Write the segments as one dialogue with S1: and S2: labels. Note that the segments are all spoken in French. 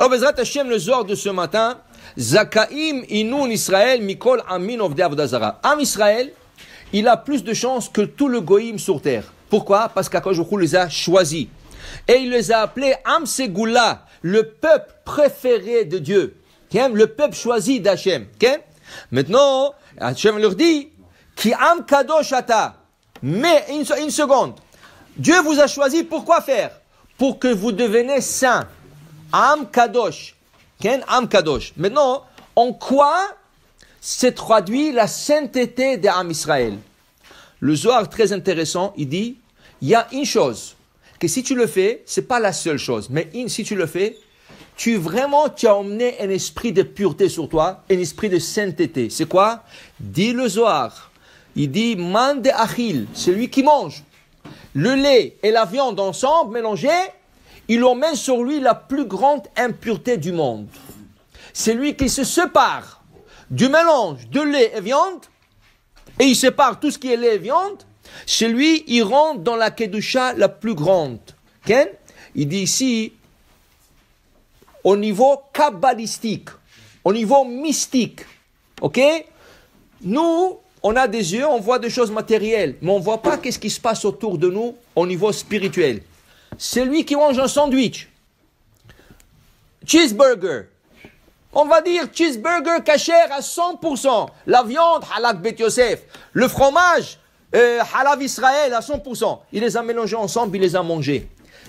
S1: Alors, Bezrat Hashem, le soir de ce matin, Zakaim Inun Israël Mikol Amin of Azara. Am Israël, il a plus de chances que tout le goïm sur terre. Pourquoi Parce qu'Akajoukou les a choisis. Et il les a appelés Am Segula, le peuple préféré de Dieu. Le peuple choisi d'Hachem. Maintenant, Hachem leur dit qui Am Kadosh Mais une, seconde. Dieu vous a choisi pour quoi faire Pour que vous deveniez saints. Am Kadosh. Ken Am Kadosh. Maintenant, en quoi se traduit la sainteté de Am Israël Le Zohar, très intéressant, il dit, il y a une chose, que si tu le fais, c'est pas la seule chose, mais si tu le fais, tu vraiment, tu as emmené un esprit de pureté sur toi, un esprit de sainteté. C'est quoi Dit le Zohar. Il dit, man de achil, celui qui mange. Le lait et la viande ensemble mélangés, il emmène sur lui la plus grande impureté du monde. C'est lui qui se sépare du mélange de lait et viande, et il sépare tout ce qui est lait et viande. C'est lui, il rentre dans la kedusha la plus grande. il dit ici, au niveau kabbalistique, au niveau mystique, ok Nous, on a des yeux, on voit des choses matérielles, mais on ne voit pas qu'est-ce qui se passe autour de nous au niveau spirituel. C'est lui qui mange un sandwich, cheeseburger, on va dire cheeseburger cachère à 100%, la viande halak bet Yosef, le fromage euh, halav Israël à 100%. Il les a mélangés ensemble, il les a mangés.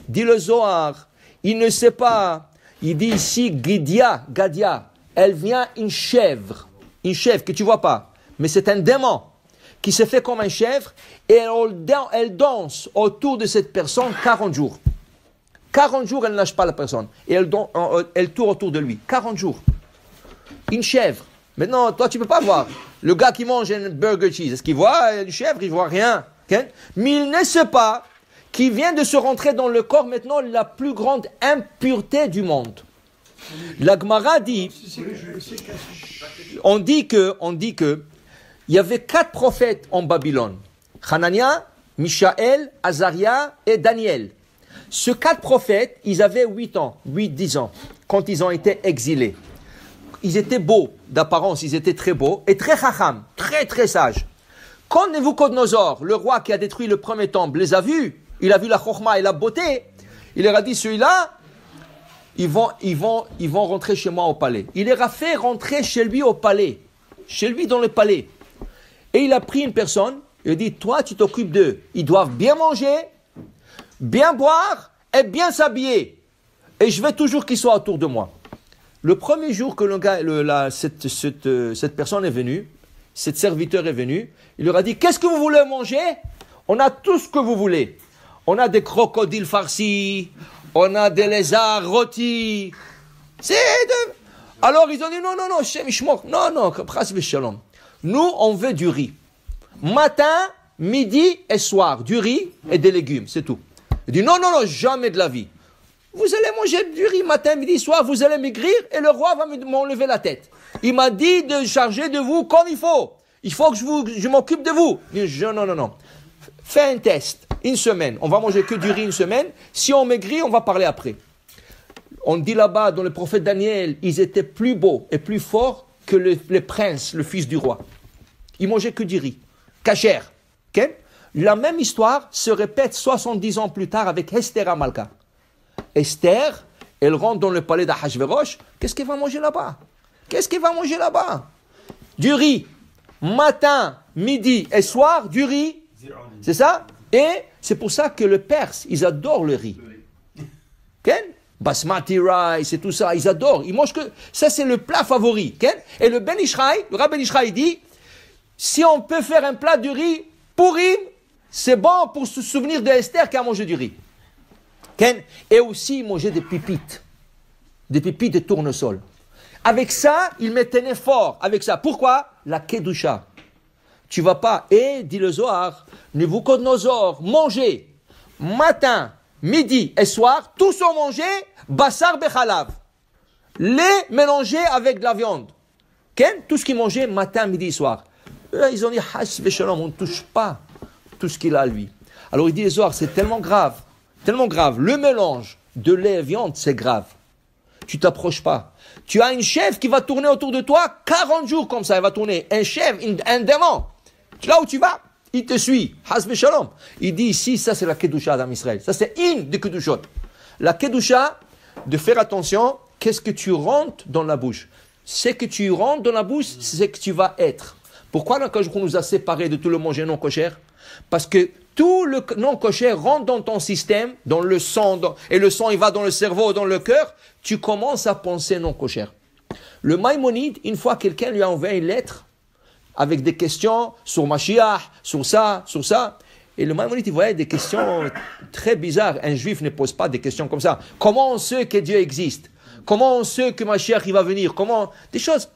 S1: Dit le Zohar, il ne sait pas, il dit ici Gidia, Gadia, elle vient une chèvre, une chèvre que tu vois pas, mais c'est un démon qui se fait comme un chèvre, et elle, danse autour de cette personne 40 jours. 40 jours, elle ne lâche pas la personne. Et elle, euh, tourne autour de lui. 40 jours. Une chèvre. Maintenant, toi, tu ne peux pas voir. Le gars qui mange un burger cheese, est-ce qu'il voit une chèvre Il voit rien. Mais il ne sait pas qui vient de se rentrer dans le corps maintenant la plus grande impureté du monde. L'Agmara dit, on dit que, on dit que il y avait quatre prophètes en Babylone. Hanania, Michaël, Azaria et Daniel. Ces quatre prophètes, ils avaient 8 ans, 8-10 ans, quand ils ont été exilés. Ils étaient beaux d'apparence, ils étaient très beaux et très chacham, très très sages. Quand Nebuchadnezzar, le roi qui a détruit le premier temple, les a vus, il a vu la chorma et la beauté, il leur a dit celui-là, ils vont, ils, vont, ils vont rentrer chez moi au palais. Il leur a fait rentrer chez lui au palais, chez lui dans le palais. Et il a pris une personne, il dit, toi, tu t'occupes d'eux. Ils doivent bien manger, bien boire et bien s'habiller. Et je veux toujours qu'ils soient autour de moi. Le premier jour que le gars, cette, euh, cette, personne est venue, cette serviteur est venu, il leur a dit, qu'est-ce que vous voulez manger On a tout ce que vous voulez. On a des crocodiles farcis, on a des lézards rôtis. C'est de... Alors ils ont dit, non, non, non, non, non, nous, on veut du riz. Matin, midi et soir, du riz et des légumes, c'est tout. Il dit non, non, non, jamais de la vie. Vous allez manger du riz matin, midi, soir, vous allez maigrir et le roi va m'enlever la tête. Il m'a dit de charger de vous comme il faut. Il faut que je, m'occupe de vous. Il dit, je, non, non, non. Fais un test, une semaine. On va manger que du riz une semaine. Si on maigrit, on va parler après. On dit là-bas, dans le prophète Daniel, ils étaient plus beaux et plus forts que le, prince, le fils du roi. Il mangeait que du riz, cachère. La même histoire se répète 70 ans plus tard avec Esther Amalka. Esther, elle rentre dans le palais d'Ahashverosh. Qu'est-ce qu'elle va manger là-bas Qu'est-ce qu'elle va manger là-bas Du riz. Matin, midi et soir, du riz. C'est ça Et c'est pour ça que le Perse, ils adorent le riz basmati rice et tout ça, ils adorent, ils mangent que ça c'est le plat favori. et le Ben Ishraï, le Rabbi ben Ishraï dit si on peut faire un plat du riz pourri, c'est bon pour se souvenir d'Esther qui a mangé du riz. Ken et aussi manger des pipites. des pipites de tournesol. Avec ça, il met un effort. Avec ça, pourquoi La kedusha. Tu vas pas, et dit le Zohar, vous pas. Mangez. matin, midi et soir, tous ont mangé bassar bechalav. Lait mélangé avec de la viande. Qu'est-ce tout ce qu'ils mangeaient matin, midi et soir. ils ont dit, on ne touche pas tout ce qu'il a, à lui. Alors il dit, les c'est tellement grave, tellement grave. Le mélange de lait et viande, c'est grave. Tu t'approches pas. Tu as une chef qui va tourner autour de toi 40 jours comme ça. Elle va tourner. Un chef, un démon. Là où tu vas, il te suit. Shalom. Il dit ici, ça c'est la Kedusha d'Am Israël. Ça c'est une de Kedushot. La Kedusha, de faire attention, qu'est-ce que tu rentres dans la bouche Ce que tu rentres dans la bouche, c'est ce que tu vas être. Pourquoi la nous a séparés de tout le manger non cochère Parce que tout le non cochère rentre dans ton système, dans le sang, et le sang il va dans le cerveau, dans le cœur, tu commences à penser non cochère. Le Maïmonide, une fois quelqu'un lui a envoyé une lettre, avec des questions sur Mashiach, sur ça, sur ça. Et le Maïmonite, il voyait des questions très bizarres. Un juif ne pose pas des questions comme ça. Comment on sait que Dieu existe Comment on sait que Mashiach il va venir Comment Des choses.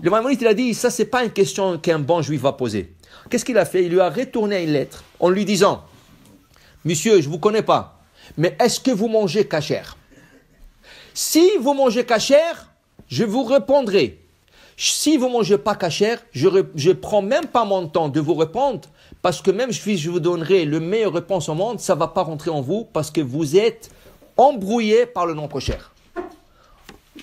S1: Le Maïmonite, il a dit, ça, n'est pas une question qu'un bon juif va poser. Qu'est-ce qu'il a fait Il lui a retourné une lettre en lui disant, Monsieur, je vous connais pas, mais est-ce que vous mangez cachère Si vous mangez cachère, je vous répondrai si vous mangez pas cachère, je ne prends même pas mon temps de vous répondre, parce que même si je vous donnerai le meilleure réponse au monde, ça va pas rentrer en vous, parce que vous êtes embrouillé par le non cachère.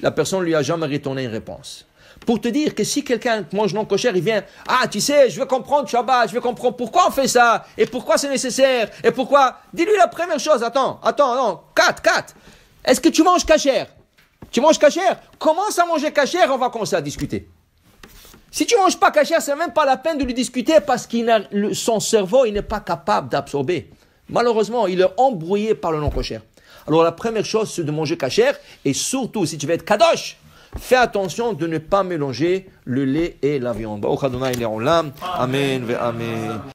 S1: La personne lui a jamais retourné une réponse. Pour te dire que si quelqu'un mange non cochère, il vient, ah, tu sais, je veux comprendre Shabbat, je veux comprendre pourquoi on fait ça, et pourquoi c'est nécessaire, et pourquoi. Dis-lui la première chose, attends, attends, non, 4, 4. Est-ce que tu manges cachère tu manges cachère Commence à manger cachère, on va commencer à discuter. Si tu manges pas cachère, c'est même pas la peine de lui discuter parce que son cerveau, il n'est pas capable d'absorber. Malheureusement, il est embrouillé par le non cachère. Alors la première chose, c'est de manger cachère et surtout, si tu veux être kadosh, fais attention de ne pas mélanger le lait et la viande. Amen, amen.